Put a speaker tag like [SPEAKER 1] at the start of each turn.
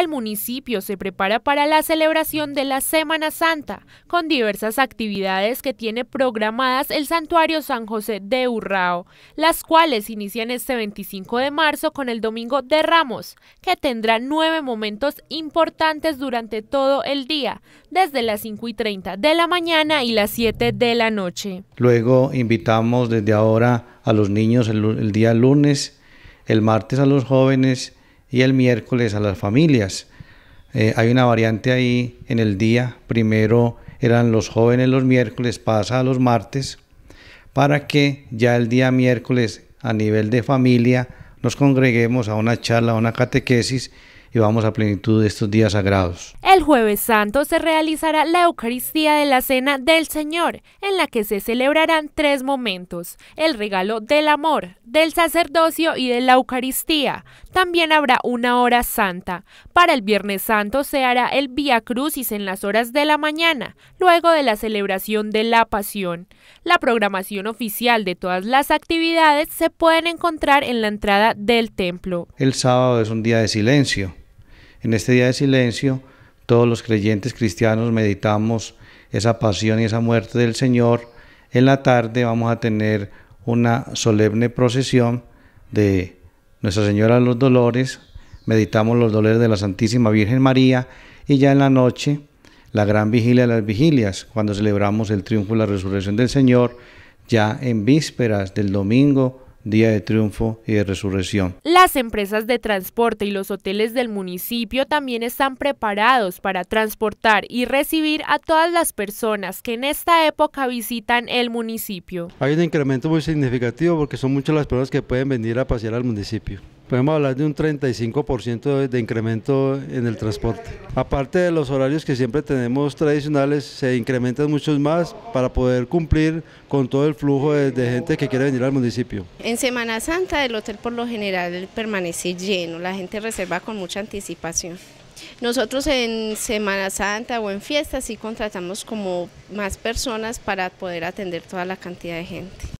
[SPEAKER 1] el municipio se prepara para la celebración de la Semana Santa, con diversas actividades que tiene programadas el Santuario San José de Urrao, las cuales inician este 25 de marzo con el Domingo de Ramos, que tendrá nueve momentos importantes durante todo el día, desde las 5 y 30 de la mañana y las 7 de la noche.
[SPEAKER 2] Luego invitamos desde ahora a los niños el, el día lunes, el martes a los jóvenes, y el miércoles a las familias. Eh, hay una variante ahí en el día. Primero eran los jóvenes los miércoles, pasa a los martes, para que ya el día miércoles a nivel de familia nos congreguemos a una charla, a una catequesis y vamos a plenitud de estos días sagrados.
[SPEAKER 1] El jueves santo se realizará la Eucaristía de la Cena del Señor, en la que se celebrarán tres momentos, el regalo del amor, del sacerdocio y de la Eucaristía. También habrá una hora santa. Para el Viernes Santo se hará el Vía Crucis en las horas de la mañana, luego de la celebración de la Pasión. La programación oficial de todas las actividades se pueden encontrar en la entrada del templo.
[SPEAKER 2] El sábado es un día de silencio en este día de silencio, todos los creyentes cristianos meditamos esa pasión y esa muerte del Señor. En la tarde vamos a tener una solemne procesión de Nuestra Señora de los Dolores. Meditamos los dolores de la Santísima Virgen María y ya en la noche la gran vigilia de las vigilias, cuando celebramos el triunfo y la resurrección del Señor, ya en vísperas del domingo día de triunfo y de resurrección.
[SPEAKER 1] Las empresas de transporte y los hoteles del municipio también están preparados para transportar y recibir a todas las personas que en esta época visitan el municipio.
[SPEAKER 3] Hay un incremento muy significativo porque son muchas las personas que pueden venir a pasear al municipio podemos hablar de un 35% de incremento en el transporte. Aparte de los horarios que siempre tenemos tradicionales, se incrementan muchos más para poder cumplir con todo el flujo de, gente que quiere venir al municipio.
[SPEAKER 1] En Semana Santa el hotel por lo general permanece lleno, la gente reserva con mucha anticipación. Nosotros en Semana Santa o en fiestas sí contratamos como más personas para poder atender toda la cantidad de gente.